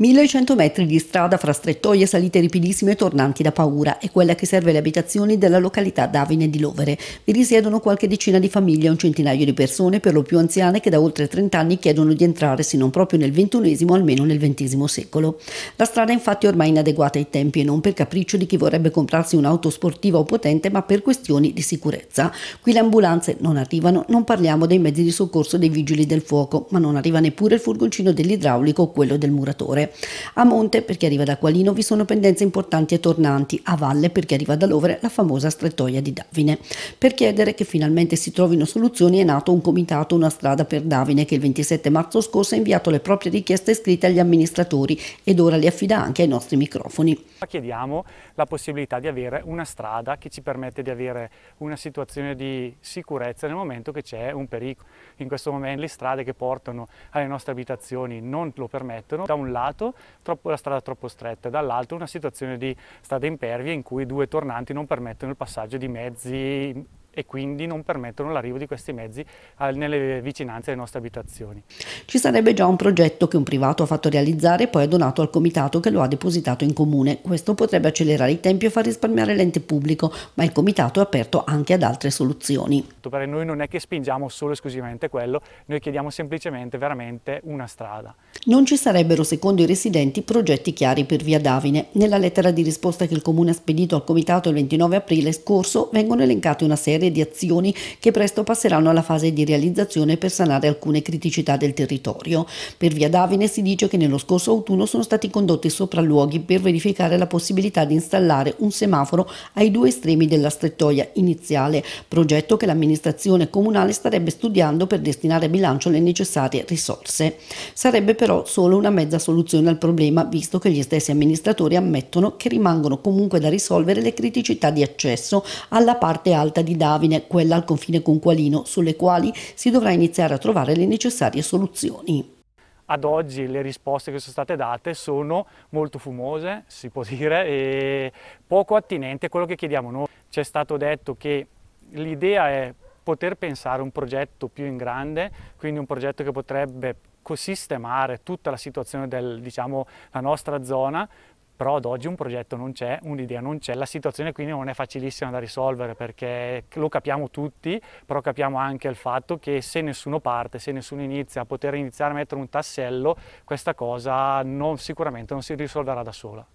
1100 metri di strada fra strettoie salite ripidissime e tornanti da paura è quella che serve le abitazioni della località d'Avine di Lovere. Vi risiedono qualche decina di famiglie e un centinaio di persone, per lo più anziane, che da oltre 30 anni chiedono di entrare, se non proprio nel XXI, almeno nel XX secolo. La strada è infatti ormai inadeguata ai tempi e non per capriccio di chi vorrebbe comprarsi un'auto sportiva o potente, ma per questioni di sicurezza. Qui le ambulanze non arrivano, non parliamo dei mezzi di soccorso dei vigili del fuoco, ma non arriva neppure il furgoncino dell'idraulico o quello del muratore. A monte, perché arriva da Qualino, vi sono pendenze importanti e tornanti, a valle, perché arriva da Lovere, la famosa strettoia di Davine. Per chiedere che finalmente si trovino soluzioni è nato un comitato Una strada per Davine che il 27 marzo scorso ha inviato le proprie richieste scritte agli amministratori ed ora le affida anche ai nostri microfoni. Chiediamo la possibilità di avere una strada che ci permette di avere una situazione di sicurezza nel momento che c'è un pericolo. In questo momento le strade che portano alle nostre abitazioni non lo permettono. Da un lato lato troppo, la strada troppo stretta e dall'altro una situazione di strada impervia in cui due tornanti non permettono il passaggio di mezzi e quindi non permettono l'arrivo di questi mezzi nelle vicinanze delle nostre abitazioni. Ci sarebbe già un progetto che un privato ha fatto realizzare e poi ha donato al comitato che lo ha depositato in comune. Questo potrebbe accelerare i tempi e far risparmiare l'ente pubblico, ma il comitato è aperto anche ad altre soluzioni. noi non è che spingiamo solo e esclusivamente quello, noi chiediamo semplicemente veramente una strada. Non ci sarebbero, secondo i residenti, progetti chiari per via Davine. Nella lettera di risposta che il comune ha spedito al comitato il 29 aprile scorso vengono elencate una serie serie di azioni che presto passeranno alla fase di realizzazione per sanare alcune criticità del territorio. Per via d'Avine si dice che nello scorso autunno sono stati condotti sopralluoghi per verificare la possibilità di installare un semaforo ai due estremi della strettoia iniziale, progetto che l'amministrazione comunale starebbe studiando per destinare a bilancio le necessarie risorse. Sarebbe però solo una mezza soluzione al problema, visto che gli stessi amministratori ammettono che rimangono comunque da risolvere le criticità di accesso alla parte alta di Davide Avine, quella al confine con Qualino, sulle quali si dovrà iniziare a trovare le necessarie soluzioni ad oggi le risposte che sono state date sono molto fumose, si può dire, e poco attinenti a quello che chiediamo noi. C'è stato detto che l'idea è poter pensare un progetto più in grande, quindi un progetto che potrebbe sistemare tutta la situazione della diciamo, nostra zona, però ad oggi un progetto non c'è, un'idea non c'è, la situazione quindi non è facilissima da risolvere perché lo capiamo tutti, però capiamo anche il fatto che se nessuno parte, se nessuno inizia a poter iniziare a mettere un tassello, questa cosa non, sicuramente non si risolverà da sola.